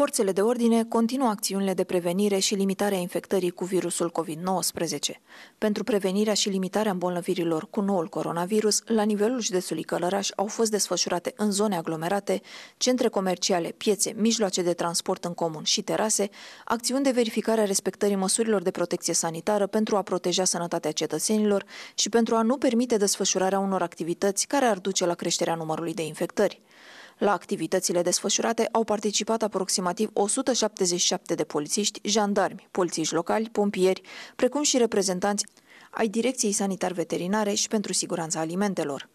Forțele de ordine continuă acțiunile de prevenire și limitare a infectării cu virusul COVID-19. Pentru prevenirea și limitarea îmbolnăvirilor cu noul coronavirus, la nivelul județului Călăraș au fost desfășurate în zone aglomerate, centre comerciale, piețe, mijloace de transport în comun și terase, acțiuni de verificare a respectării măsurilor de protecție sanitară pentru a proteja sănătatea cetățenilor și pentru a nu permite desfășurarea unor activități care ar duce la creșterea numărului de infectări. La activitățile desfășurate au participat aproximativ 177 de polițiști, jandarmi, polițiști locali, pompieri, precum și reprezentanți ai Direcției Sanitar Veterinare și pentru Siguranța Alimentelor.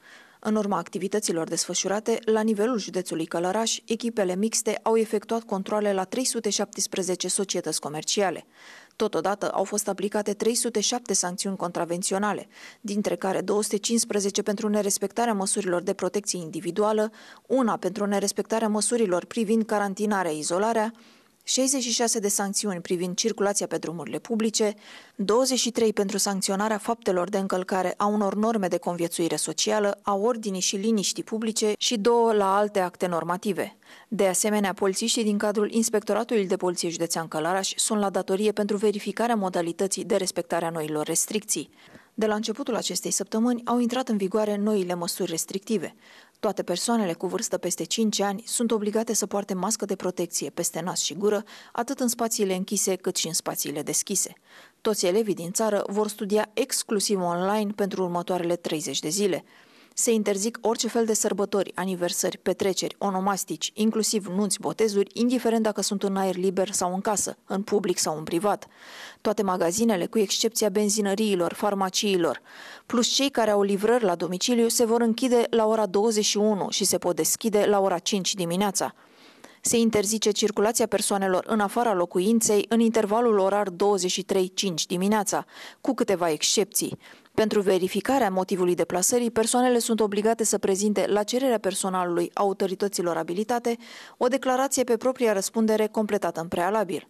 În urma activităților desfășurate, la nivelul județului Călăraș, echipele mixte au efectuat controle la 317 societăți comerciale. Totodată au fost aplicate 307 sancțiuni contravenționale, dintre care 215 pentru nerespectarea măsurilor de protecție individuală, una pentru nerespectarea măsurilor privind carantinarea, izolarea, 66 de sancțiuni privind circulația pe drumurile publice, 23 pentru sancționarea faptelor de încălcare a unor norme de conviețuire socială, a ordinii și liniștii publice și două la alte acte normative. De asemenea, polițiștii din cadrul Inspectoratului de Poliție Județean Călaraș sunt la datorie pentru verificarea modalității de respectare a noilor restricții. De la începutul acestei săptămâni au intrat în vigoare noile măsuri restrictive. Toate persoanele cu vârstă peste 5 ani sunt obligate să poarte mască de protecție peste nas și gură, atât în spațiile închise cât și în spațiile deschise. Toți elevii din țară vor studia exclusiv online pentru următoarele 30 de zile se interzic orice fel de sărbători, aniversări, petreceri, onomastici, inclusiv nunți, botezuri, indiferent dacă sunt în aer liber sau în casă, în public sau în privat. Toate magazinele, cu excepția benzinăriilor, farmaciilor, plus cei care au livrări la domiciliu, se vor închide la ora 21 și se pot deschide la ora 5 dimineața. Se interzice circulația persoanelor în afara locuinței în intervalul orar 23-5 dimineața, cu câteva excepții. Pentru verificarea motivului deplasării, persoanele sunt obligate să prezinte, la cererea personalului autorităților abilitate, o declarație pe propria răspundere completată în prealabil.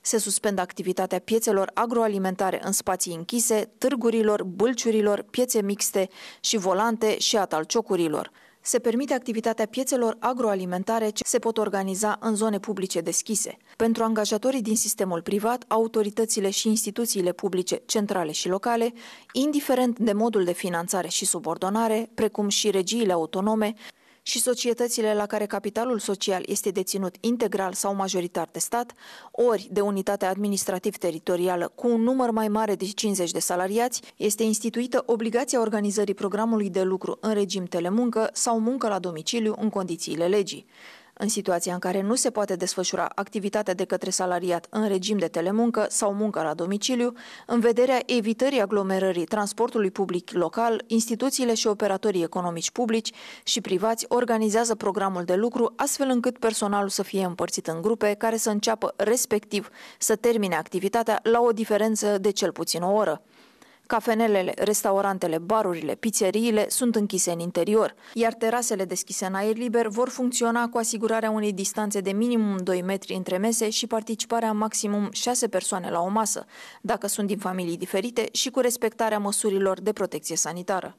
Se suspendă activitatea piețelor agroalimentare în spații închise, târgurilor, bâlciurilor, piețe mixte și volante și a talciocurilor se permite activitatea piețelor agroalimentare ce se pot organiza în zone publice deschise. Pentru angajatorii din sistemul privat, autoritățile și instituțiile publice centrale și locale, indiferent de modul de finanțare și subordonare, precum și regiile autonome, și societățile la care capitalul social este deținut integral sau majoritar de stat, ori de unitate administrativ-teritorială cu un număr mai mare de 50 de salariați, este instituită obligația organizării programului de lucru în regim telemuncă sau muncă la domiciliu în condițiile legii. În situația în care nu se poate desfășura activitatea de către salariat în regim de telemuncă sau muncă la domiciliu, în vederea evitării aglomerării transportului public local, instituțiile și operatorii economici publici și privați organizează programul de lucru astfel încât personalul să fie împărțit în grupe care să înceapă respectiv să termine activitatea la o diferență de cel puțin o oră. Cafenelele, restaurantele, barurile, pizzeriile sunt închise în interior, iar terasele deschise în aer liber vor funcționa cu asigurarea unei distanțe de minimum 2 metri între mese și participarea maximum 6 persoane la o masă, dacă sunt din familii diferite și cu respectarea măsurilor de protecție sanitară.